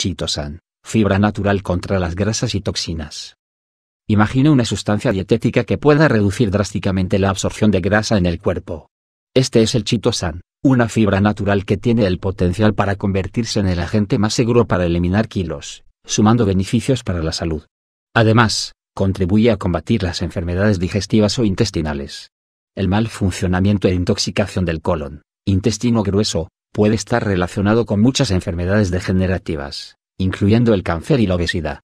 chitosan, fibra natural contra las grasas y toxinas. Imagina una sustancia dietética que pueda reducir drásticamente la absorción de grasa en el cuerpo. Este es el chitosan, una fibra natural que tiene el potencial para convertirse en el agente más seguro para eliminar kilos, sumando beneficios para la salud. Además, contribuye a combatir las enfermedades digestivas o intestinales. El mal funcionamiento e intoxicación del colon, intestino grueso, puede estar relacionado con muchas enfermedades degenerativas, incluyendo el cáncer y la obesidad.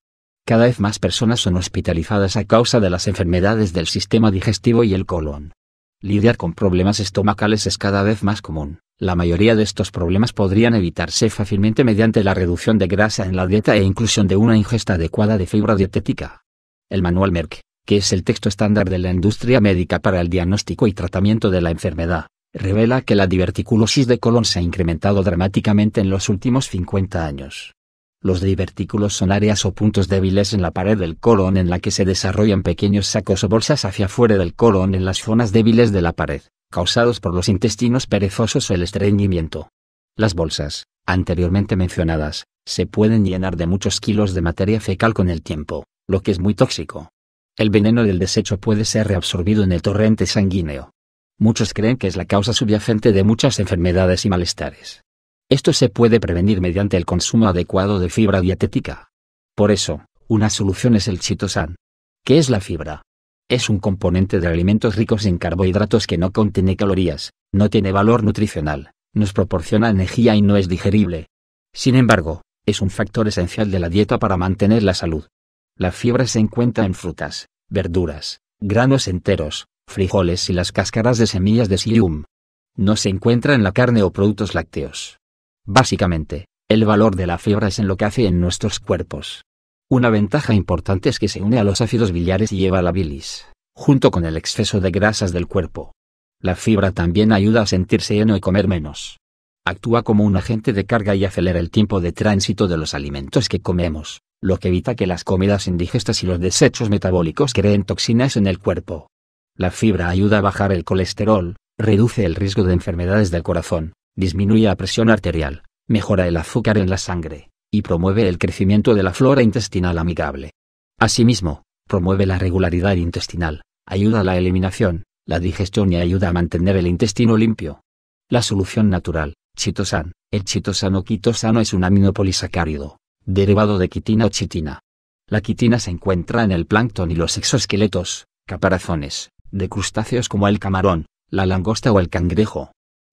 Cada vez más personas son hospitalizadas a causa de las enfermedades del sistema digestivo y el colon. Lidiar con problemas estomacales es cada vez más común. La mayoría de estos problemas podrían evitarse fácilmente mediante la reducción de grasa en la dieta e inclusión de una ingesta adecuada de fibra dietética. El manual Merck, que es el texto estándar de la industria médica para el diagnóstico y tratamiento de la enfermedad, revela que la diverticulosis de colon se ha incrementado dramáticamente en los últimos 50 años. Los divertículos son áreas o puntos débiles en la pared del colon en la que se desarrollan pequeños sacos o bolsas hacia afuera del colon en las zonas débiles de la pared, causados por los intestinos perezosos o el estreñimiento. Las bolsas, anteriormente mencionadas, se pueden llenar de muchos kilos de materia fecal con el tiempo, lo que es muy tóxico. El veneno del desecho puede ser reabsorbido en el torrente sanguíneo, muchos creen que es la causa subyacente de muchas enfermedades y malestares. Esto se puede prevenir mediante el consumo adecuado de fibra dietética. Por eso, una solución es el chitosan. ¿Qué es la fibra? Es un componente de alimentos ricos en carbohidratos que no contiene calorías, no tiene valor nutricional, nos proporciona energía y no es digerible. Sin embargo, es un factor esencial de la dieta para mantener la salud. La fibra se encuentra en frutas, verduras, granos enteros, frijoles y las cáscaras de semillas de psyllium. No se encuentra en la carne o productos lácteos. Básicamente, el valor de la fibra es en lo que hace en nuestros cuerpos. Una ventaja importante es que se une a los ácidos biliares y lleva la bilis, junto con el exceso de grasas del cuerpo. La fibra también ayuda a sentirse lleno y comer menos. Actúa como un agente de carga y acelera el tiempo de tránsito de los alimentos que comemos, lo que evita que las comidas indigestas y los desechos metabólicos creen toxinas en el cuerpo. La fibra ayuda a bajar el colesterol, reduce el riesgo de enfermedades del corazón, disminuye la presión arterial, mejora el azúcar en la sangre, y promueve el crecimiento de la flora intestinal amigable. Asimismo, promueve la regularidad intestinal, ayuda a la eliminación, la digestión y ayuda a mantener el intestino limpio. La solución natural, chitosan, el chitosano quitosano es un amino polisacárido, derivado de quitina o chitina. La quitina se encuentra en el plancton y los exoesqueletos, caparazones, de crustáceos como el camarón, la langosta o el cangrejo.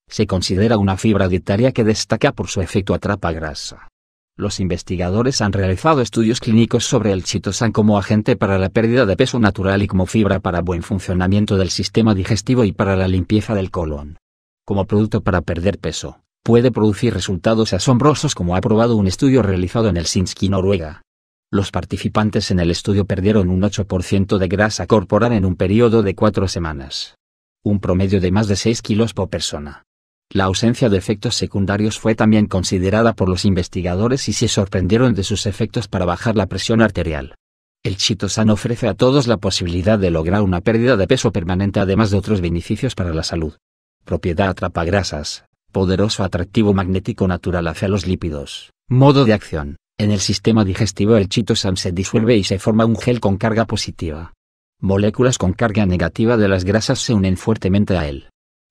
Se considera una fibra dietaria que destaca por su efecto atrapa grasa. Los investigadores han realizado estudios clínicos sobre el chitosan como agente para la pérdida de peso natural y como fibra para buen funcionamiento del sistema digestivo y para la limpieza del colon. Como producto para perder peso, puede producir resultados asombrosos como ha probado un estudio realizado en el Sinski Noruega. Los participantes en el estudio perdieron un 8% de grasa corporal en un periodo de cuatro semanas. Un promedio de más de 6 kilos por persona. La ausencia de efectos secundarios fue también considerada por los investigadores y se sorprendieron de sus efectos para bajar la presión arterial. El chitosan ofrece a todos la posibilidad de lograr una pérdida de peso permanente además de otros beneficios para la salud. Propiedad atrapa grasas, poderoso atractivo magnético natural hacia los lípidos, modo de acción. En el sistema digestivo el chitosan se disuelve y se forma un gel con carga positiva. Moléculas con carga negativa de las grasas se unen fuertemente a él.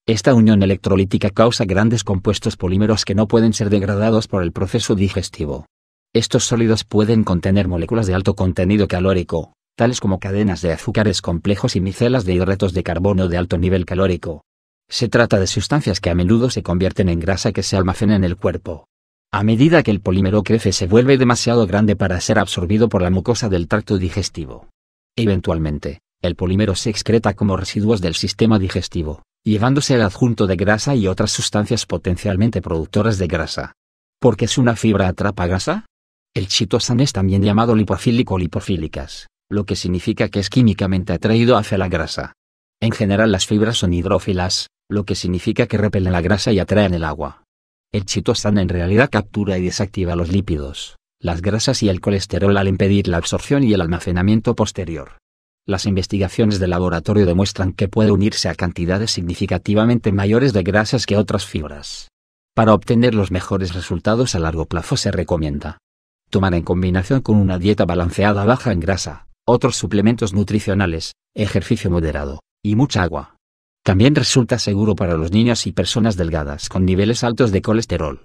Esta unión electrolítica causa grandes compuestos polímeros que no pueden ser degradados por el proceso digestivo. Estos sólidos pueden contener moléculas de alto contenido calórico, tales como cadenas de azúcares complejos y micelas de hidratos de carbono de alto nivel calórico. Se trata de sustancias que a menudo se convierten en grasa que se almacena en el cuerpo. A medida que el polímero crece se vuelve demasiado grande para ser absorbido por la mucosa del tracto digestivo. Eventualmente, el polímero se excreta como residuos del sistema digestivo, llevándose el adjunto de grasa y otras sustancias potencialmente productoras de grasa. ¿Por qué es una fibra atrapa grasa? El chitosan es también llamado lipofílico lipofílicas, lo que significa que es químicamente atraído hacia la grasa. En general las fibras son hidrófilas, lo que significa que repelen la grasa y atraen el agua. El chitosan en realidad captura y desactiva los lípidos, las grasas y el colesterol al impedir la absorción y el almacenamiento posterior. Las investigaciones de laboratorio demuestran que puede unirse a cantidades significativamente mayores de grasas que otras fibras. Para obtener los mejores resultados a largo plazo se recomienda tomar en combinación con una dieta balanceada baja en grasa, otros suplementos nutricionales, ejercicio moderado, y mucha agua. También resulta seguro para los niños y personas delgadas con niveles altos de colesterol.